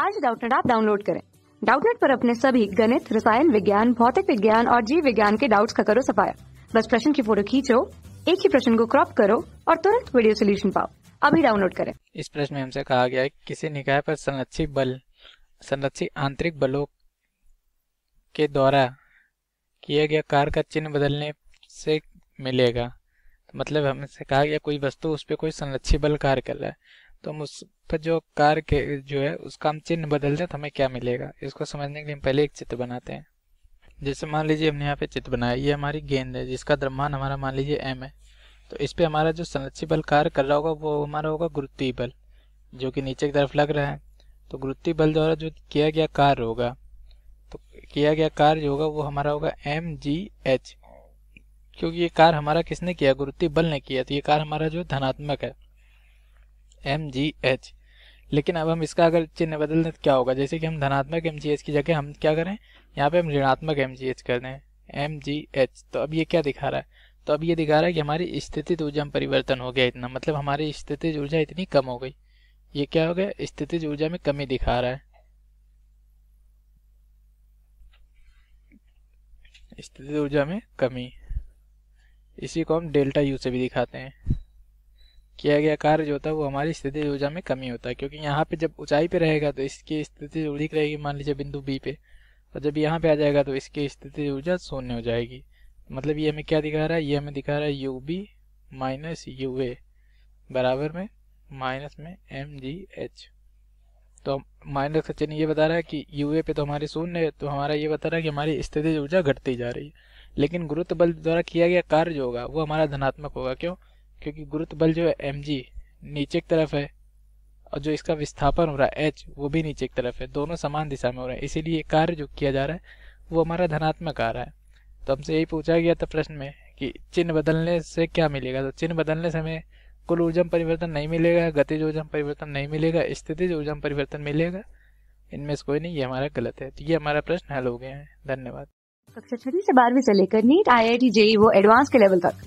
आज डाउटनेट आप डाउनलोड करें डाउटनेट पर अपने सभी गणित रसायन विज्ञान भौतिक विज्ञान और जीव विज्ञान के डाउट्स का करो सफाया बस प्रश्न की फोटो खींचो एक ही प्रश्न को क्रॉप करो और तुरंत वीडियो सोल्यूशन पाओ अभी डाउनलोड करें इस प्रश्न में हमसे कहा गया है किसी निकाय पर संरक्षित बल संरक्षित आंतरिक बलों के द्वारा किया गया कार्य का चिन्ह बदलने से मिलेगा तो मतलब हमसे कहा गया कोई वस्तु उस पर कोई संरक्षित बल कार्य कर रहा है तो हम उस पर जो कार के जो है उसका हम चिन्ह बदल दें तो हमें क्या मिलेगा इसको समझने के लिए हम पहले एक चित्र बनाते हैं जैसे मान लीजिए हमने यहाँ पे चित्र बनाया ये हमारी गेंद है जिसका द्रव्यमान हमारा मान लीजिए एम है तो इस पर हमारा जो संरक्षित बल कार्य कर रहा होगा वो हमारा होगा गुरुत्वीय बल जो कि नीचे की तरफ लग रहा है तो गुरुत्वीय बल द्वारा जो किया गया कार्य होगा तो किया गया कार्य होगा वो हमारा होगा एम जी एच क्योंकि ये कार्य हमारा किसने किया गुरुत्वीय बल ने किया तो ये कार्य हमारा जो धनात्मक है एम जी एच लेकिन अब हम इसका अगर चिन्ह बदल दें तो क्या होगा जैसे कि हम धनात्मक एम जी एच की जगह हम क्या करें यहाँ पे हम ऋणात्मक एम जी एच कर दें एम जी एच तो अब ये क्या दिखा रहा है तो अब ये दिखा रहा है कि हमारी स्थिति ऊर्जा में परिवर्तन हो गया इतना मतलब हमारी स्थितिज ऊर्जा इतनी कम हो गई ये क्या हो गया स्थितिज ऊर्जा में कमी दिखा रहा है स्थिति ऊर्जा में कमी इसी को हम डेल्टा यू से भी दिखाते हैं किया गया कार्य जो होता है वो हमारी स्थिति ऊर्जा में कमी होता है क्योंकि यहाँ पे जब ऊंचाई पे रहेगा तो इसकी स्थिति उड़ीक रहेगी मान लीजिए बिंदु बी पे और जब यहाँ पे आ जाएगा तो इसकी स्थिति ऊर्जा शून्य हो जाएगी मतलब ये हमें क्या दिखा रहा है ये हमें दिखा रहा है U B minus U A बराबर में माइनस में एम जी एच तो माइनस का चिन्ह ये बता रहा है कि यू ए पे तो हमारे शून्य है तो हमारा ये बता रहा है कि हमारी स्थिति ऊर्जा घटती जा रही है लेकिन गुरुत्व बल द्वारा किया गया कार्य जो होगा वो हमारा धनात्मक होगा क्यों क्योंकि गुरुत्व बल जो है एम नीचे की तरफ है और जो इसका विस्थापन हो रहा है एच वो भी नीचे की तरफ है दोनों समान दिशा में हो रहे हैं इसीलिए कार्य जो किया जा रहा है वो हमारा धनात्मक कार्य है तो हमसे यही पूछा गया था प्रश्न में कि चिन्ह बदलने से क्या मिलेगा तो चिन्ह बदलने से हमें कुल ऊर्जा में परिवर्तन नहीं मिलेगा गतिज ऊर्जा में परिवर्तन नहीं मिलेगा स्थितिज ऊर्जा में परिवर्तन मिलेगा इनमें से कोई नहीं ये हमारा गलत है तो ये हमारा प्रश्न हल हो गया है धन्यवाद कक्षा छठी से बारहवीं से लेकर NEET I I T JEE वो एडवांस के लेवल तक